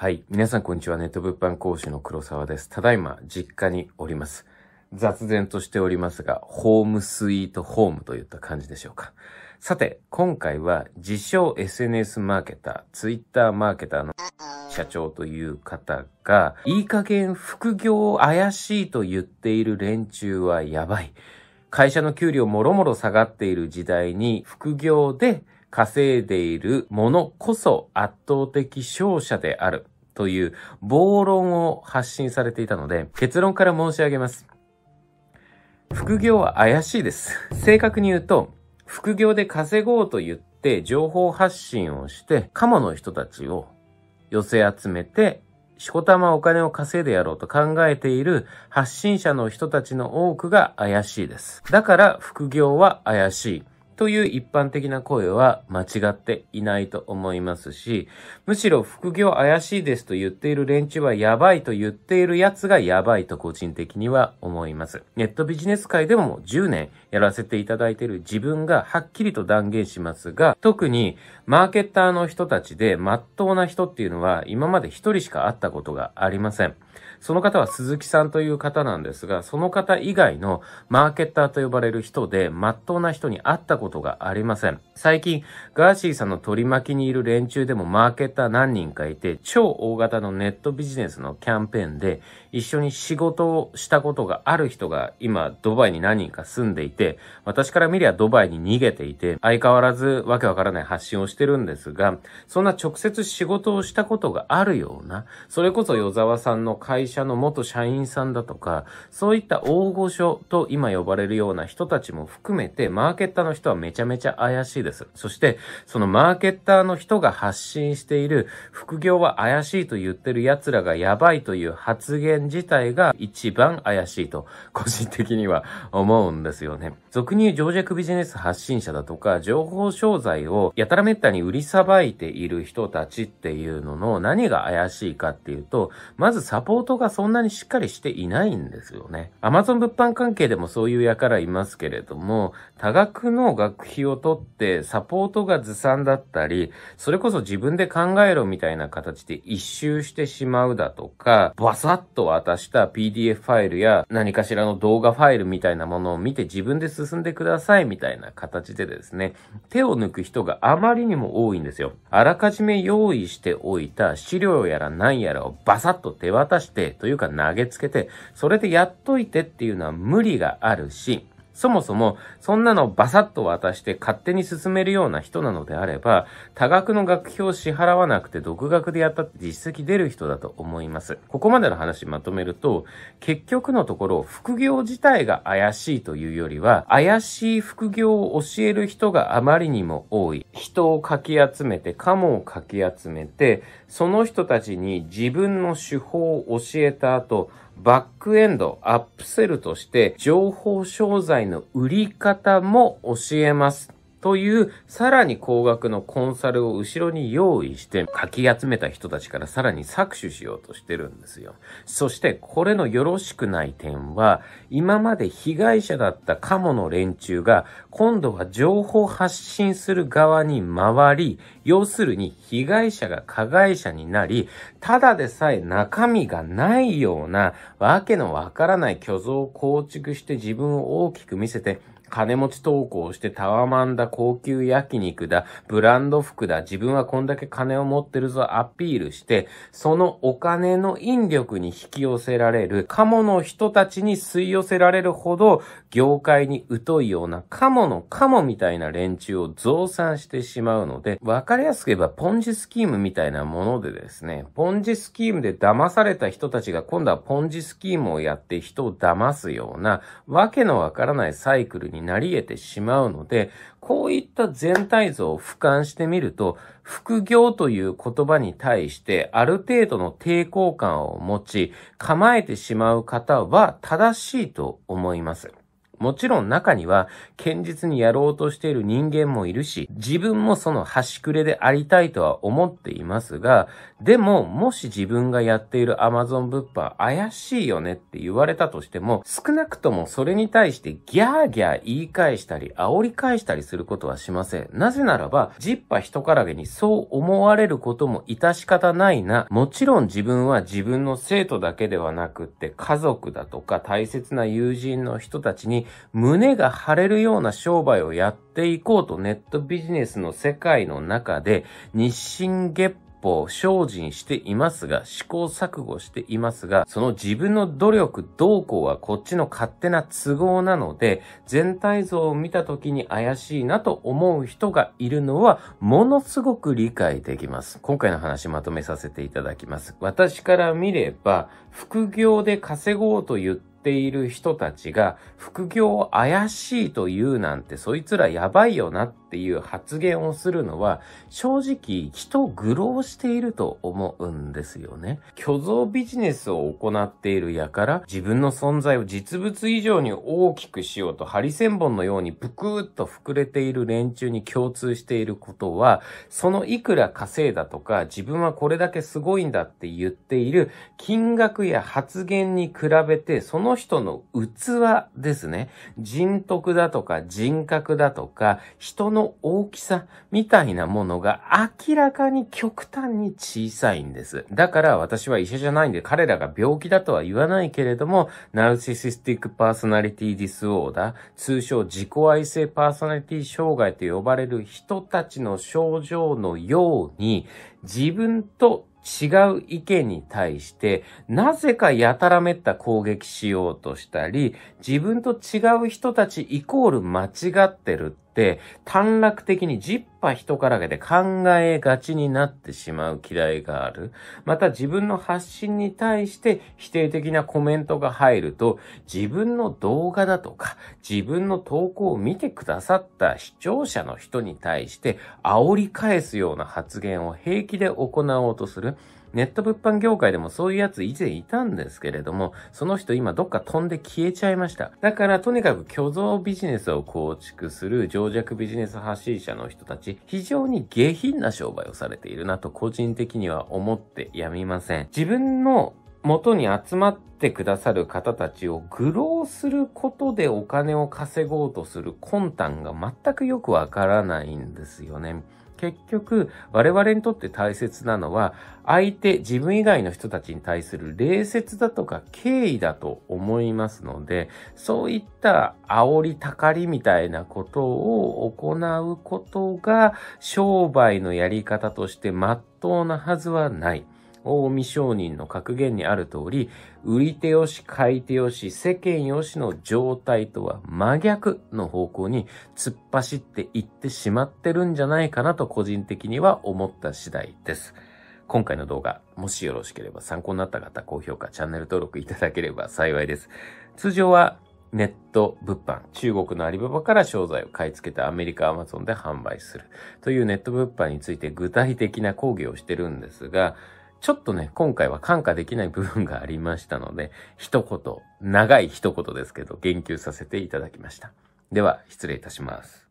はい。皆さん、こんにちは。ネット物販講師の黒沢です。ただいま、実家におります。雑然としておりますが、ホームスイートホームといった感じでしょうか。さて、今回は、自称 SNS マーケター、Twitter マーケターの社長という方が、いい加減副業を怪しいと言っている連中はやばい。会社の給料もろもろ下がっている時代に、副業で稼いでいるものこそ圧倒的勝者であるという暴論を発信されていたので、結論から申し上げます。副業は怪しいです。正確に言うと、副業で稼ごうと言って情報発信をして、カモの人たちを寄せ集めて、しこたまお金を稼いでやろうと考えている発信者の人たちの多くが怪しいです。だから副業は怪しい。という一般的な声は間違っていないと思いますし、むしろ副業怪しいですと言っている連中はやばいと言っている奴がやばいと個人的には思います。ネットビジネス界でも10年やらせていただいている自分がはっきりと断言しますが、特にマーケッターの人たちで真っ当な人っていうのは今まで一人しか会ったことがありません。その方は鈴木さんという方なんですが、その方以外のマーケッターと呼ばれる人で、まっとうな人に会ったことがありません。最近、ガーシーさんの取り巻きにいる連中でもマーケッター何人かいて、超大型のネットビジネスのキャンペーンで、一緒に仕事をしたことがある人が今、ドバイに何人か住んでいて、私から見りゃドバイに逃げていて、相変わらずわけわからない発信をしてるんですが、そんな直接仕事をしたことがあるような、それこそ与沢さんの会社の元社員さんだとか、そういった大御所と今呼ばれるような人たちも含めて、マーケッターの人はめちゃめちゃ怪しいです。そして、そのマーケッターの人が発信している、副業は怪しいと言ってる奴らがやばいという発言自体が一番怪しいと、個人的には思うんですよね。俗に言う情弱ビジネス発信者だとか、情報商材をやたらめったに売りさばいている人たちっていうのの何が怪しいかっていうと、まずサポート動がそんなにしっかりしていないんですよね。Amazon 物販関係でもそういう輩いますけれども、多額の学費を取ってサポートがずさんだったり、それこそ自分で考えろみたいな形で一周してしまうだとか、バサッと渡した PDF ファイルや何かしらの動画ファイルみたいなものを見て自分で進んでくださいみたいな形でですね、手を抜く人があまりにも多いんですよ。あらかじめ用意しておいた資料やら何やらをバサッと手渡してというか投げつけて、それでやっといてっていうのは無理があるし、そもそも、そんなのバサッと渡して勝手に進めるような人なのであれば、多額の学費を支払わなくて独学でやったって実績出る人だと思います。ここまでの話まとめると、結局のところ、副業自体が怪しいというよりは、怪しい副業を教える人があまりにも多い。人をかき集めて、カモをかき集めて、その人たちに自分の手法を教えた後、バックエンド、アップセルとして情報商材の売り方も教えます。というさらに高額のコンサルを後ろに用意してかき集めた人たちからさらに搾取しようとしてるんですよ。そしてこれのよろしくない点は今まで被害者だったカモの連中が今度は情報発信する側に回り要するに被害者が加害者になりただでさえ中身がないようなわけのわからない虚像を構築して自分を大きく見せて金持ち投稿してタワマンだ、高級焼肉だ、ブランド服だ、自分はこんだけ金を持ってるぞアピールして、そのお金の引力に引き寄せられる、カモの人たちに吸い寄せられるほど、業界に疎いようなカモのカモみたいな連中を増産してしまうので、わかりやすく言えばポンジスキームみたいなものでですね、ポンジスキームで騙された人たちが今度はポンジスキームをやって人を騙すような、わけのわからないサイクルにになり得てしまうので、こういった全体像を俯瞰してみると、副業という言葉に対してある程度の抵抗感を持ち、構えてしまう方は正しいと思います。もちろん中には、堅実にやろうとしている人間もいるし、自分もその端くれでありたいとは思っていますが、でも、もし自分がやっている Amazon 物販怪しいよねって言われたとしても、少なくともそれに対してギャーギャー言い返したり、煽り返したりすることはしません。なぜならば、ジッパ人からげにそう思われることも致し方ないな。もちろん自分は自分の生徒だけではなくって、家族だとか大切な友人の人たちに胸が張れるような商売をやっていこうとネットビジネスの世界の中で日進月歩精進していますが、試行錯誤していますが、その自分の努力どうこうはこっちの勝手な都合なので、全体像を見た時に怪しいなと思う人がいるのは、ものすごく理解できます。今回の話まとめさせていただきます。私から見れば、副業で稼ごうと言ってている人たちが副業を怪しいと言うなんてそいつらやばいよなっっていう発言をするのは、正直人を愚弄していると思うんですよね。虚像ビジネスを行っている輩、自分の存在を実物以上に大きくしようと、ハリセンボンのようにぷくーっと膨れている連中に共通していることは、そのいくら稼いだとか、自分はこれだけすごいんだって言っている金額や発言に比べて、その人の器ですね。人徳だとか人格だとか、人のの大きさみたいなものが明らかに極端に小さいんです。だから私は医者じゃないんで彼らが病気だとは言わないけれども、ナルシシスティックパーソナリティディスオーダー、通称自己愛性パーソナリティ障害と呼ばれる人たちの症状のように、自分と違う意見に対して、なぜかやたらめった攻撃しようとしたり、自分と違う人たちイコール間違ってる、短絡的に10波人からげて考えがちになってしまう嫌いがある。また自分の発信に対して否定的なコメントが入ると、自分の動画だとか、自分の投稿を見てくださった視聴者の人に対して煽り返すような発言を平気で行おうとする。ネット物販業界でもそういうやつ以前いたんですけれども、その人今どっか飛んで消えちゃいました。だからとにかく虚像ビジネスを構築する情弱ビジネス発信者の人たち、非常に下品な商売をされているなと個人的には思ってやみません。自分の元に集まってくださる方たちを愚弄することでお金を稼ごうとする魂胆が全くよくわからないんですよね。結局、我々にとって大切なのは、相手、自分以外の人たちに対する礼節だとか敬意だと思いますので、そういった煽りたかりみたいなことを行うことが、商売のやり方として真っ当なはずはない。大見商人の格言にある通り、売り手よし、買い手よし、世間よしの状態とは真逆の方向に突っ走っていってしまってるんじゃないかなと個人的には思った次第です。今回の動画、もしよろしければ参考になった方、高評価、チャンネル登録いただければ幸いです。通常はネット物販、中国のアリババから商材を買い付けてアメリカアマゾンで販売するというネット物販について具体的な講義をしてるんですが、ちょっとね、今回は感化できない部分がありましたので、一言、長い一言ですけど、言及させていただきました。では、失礼いたします。